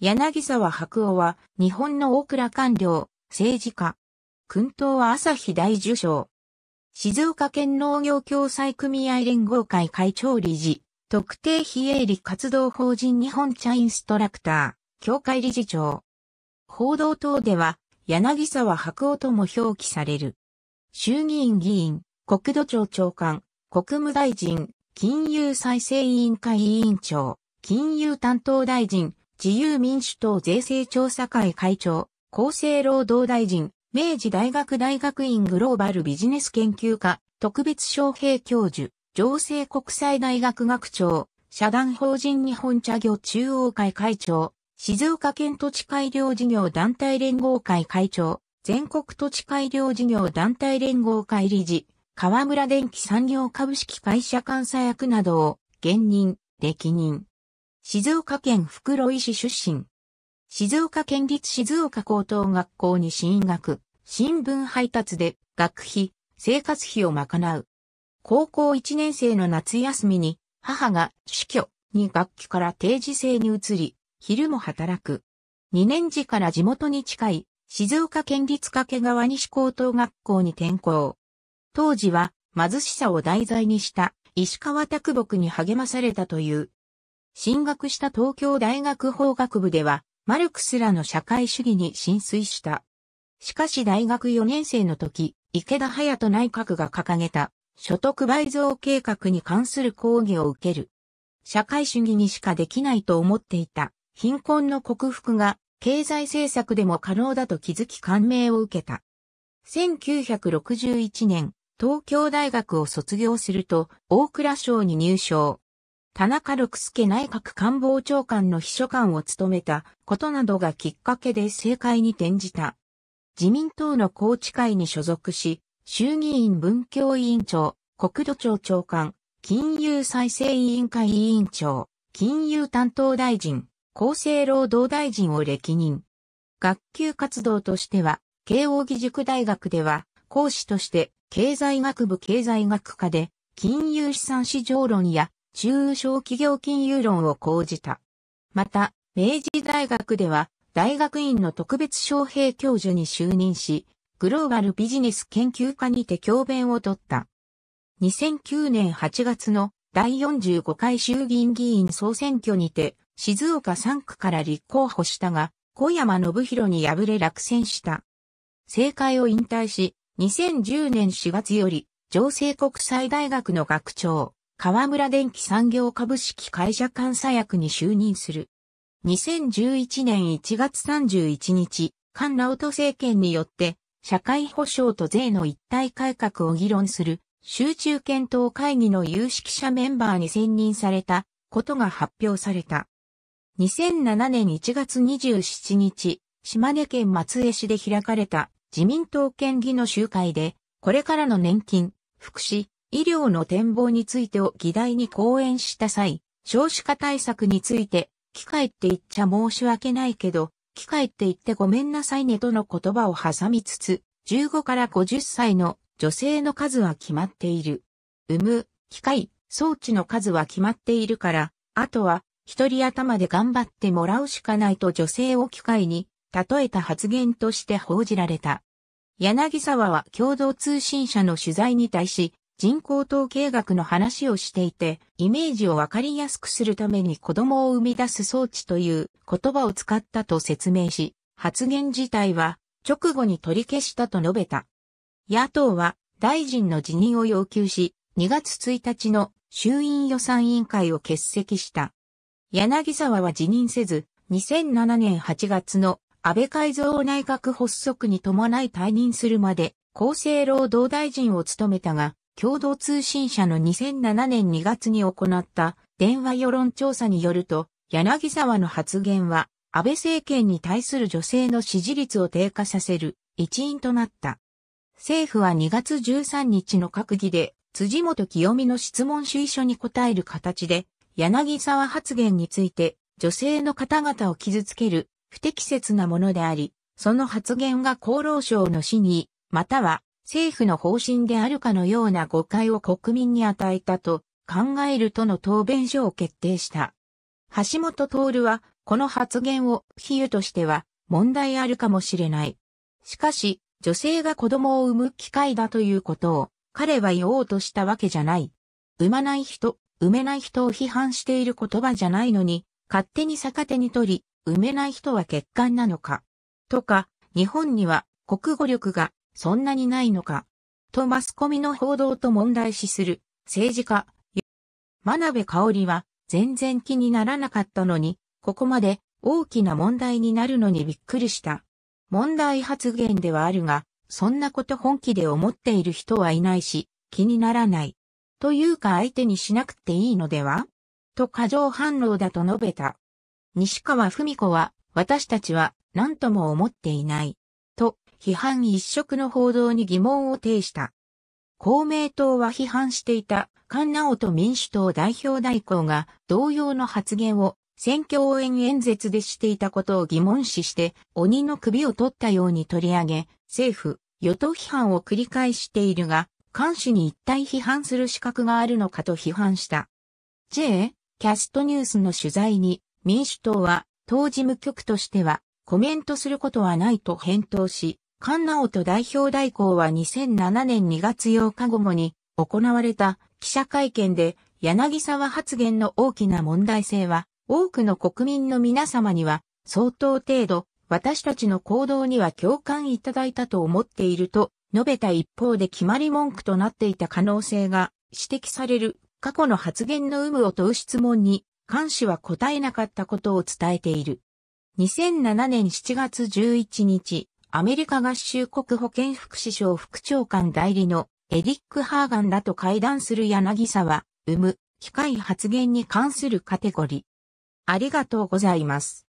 柳沢白夫は、日本の大倉官僚、政治家。訓党は朝日大受賞。静岡県農業共済組合連合会会長理事、特定非営利活動法人日本茶インストラクター、協会理事長。報道等では、柳沢白夫とも表記される。衆議院議員、国土庁長官、国務大臣、金融再生委員会委員長、金融担当大臣、自由民主党税制調査会会長、厚生労働大臣、明治大学大学院グローバルビジネス研究科、特別招聘教授、情勢国際大学学長、社団法人日本茶業中央会会長、静岡県土地改良事業団体連合会会長、全国土地改良事業団体連合会理事、河村電機産業株式会社監査役などを、現任、歴任。静岡県袋井市出身。静岡県立静岡高等学校に進学、新聞配達で学費、生活費を賄う。高校1年生の夏休みに、母が死去に学期から定時制に移り、昼も働く。2年時から地元に近い、静岡県立掛川西高等学校に転校。当時は貧しさを題材にした石川啄木に励まされたという進学した東京大学法学部では、マルクスらの社会主義に浸水した。しかし大学4年生の時、池田隼人内閣が掲げた、所得倍増計画に関する抗議を受ける。社会主義にしかできないと思っていた、貧困の克服が、経済政策でも可能だと気づき感銘を受けた。1961年、東京大学を卒業すると、大蔵省に入省。田中六助内閣官房長官の秘書官を務めたことなどがきっかけで政界に転じた。自民党の高知会に所属し、衆議院文教委員長、国土庁長官、金融再生委員会委員長、金融担当大臣、厚生労働大臣を歴任。学級活動としては、慶応義塾大学では、講師として、経済学部経済学科で、金融資産市場論や中小企業金融論を講じた。また、明治大学では、大学院の特別招聘教授に就任し、グローバルビジネス研究家にて教鞭を取った。2009年8月の第45回衆議院議員総選挙にて、静岡3区から立候補したが、小山信弘に敗れ落選した。政界を引退し、2010年4月より、上西国際大学の学長、河村電機産業株式会社監査役に就任する。2011年1月31日、菅直人政権によって、社会保障と税の一体改革を議論する集中検討会議の有識者メンバーに選任されたことが発表された。2007年1月27日、島根県松江市で開かれた自民党県議の集会で、これからの年金、福祉、医療の展望についてを議題に講演した際、少子化対策について、機械って言っちゃ申し訳ないけど、機械って言ってごめんなさいねとの言葉を挟みつつ、15から50歳の女性の数は決まっている。産む、機械、装置の数は決まっているから、あとは、一人頭で頑張ってもらうしかないと女性を機械に、例えた発言として報じられた。柳沢は共同通信社の取材に対し、人口統計学の話をしていて、イメージをわかりやすくするために子供を生み出す装置という言葉を使ったと説明し、発言自体は直後に取り消したと述べた。野党は大臣の辞任を要求し、2月1日の衆院予算委員会を欠席した。柳沢は辞任せず、2007年8月の安倍改造内閣発足に伴い退任するまで厚生労働大臣を務めたが、共同通信社の2007年2月に行った電話世論調査によると、柳沢の発言は安倍政権に対する女性の支持率を低下させる一因となった。政府は2月13日の閣議で辻元清美の質問主意書に答える形で柳沢発言について女性の方々を傷つける不適切なものであり、その発言が厚労省の死に、または政府の方針であるかのような誤解を国民に与えたと考えるとの答弁書を決定した。橋本徹は、この発言を比喩としては問題あるかもしれない。しかし、女性が子供を産む機会だということを彼は言おうとしたわけじゃない。産まない人、産めない人を批判している言葉じゃないのに、勝手に逆手に取り、産めない人は欠陥なのか。とか、日本には国語力がそんなにないのか。とマスコミの報道と問題視する政治家。真鍋香織は全然気にならなかったのに、ここまで大きな問題になるのにびっくりした。問題発言ではあるが、そんなこと本気で思っている人はいないし、気にならない。というか相手にしなくていいのではと過剰反応だと述べた。西川文子は、私たちは何とも思っていない。批判一色の報道に疑問を呈した。公明党は批判していた菅直人民主党代表代行が同様の発言を選挙応援演説でしていたことを疑問視して鬼の首を取ったように取り上げ、政府、与党批判を繰り返しているが、菅氏に一体批判する資格があるのかと批判した。J、キャストニュースの取材に民主党は当事務局としてはコメントすることはないと返答し、菅直人代表代行は2007年2月8日午後に行われた記者会見で柳沢発言の大きな問題性は多くの国民の皆様には相当程度私たちの行動には共感いただいたと思っていると述べた一方で決まり文句となっていた可能性が指摘される過去の発言の有無を問う質問に菅氏は答えなかったことを伝えている。2007年7月11日、アメリカ合衆国保健福祉省副長官代理のエリック・ハーガンらと会談する柳沢、生む、機械発言に関するカテゴリー。ありがとうございます。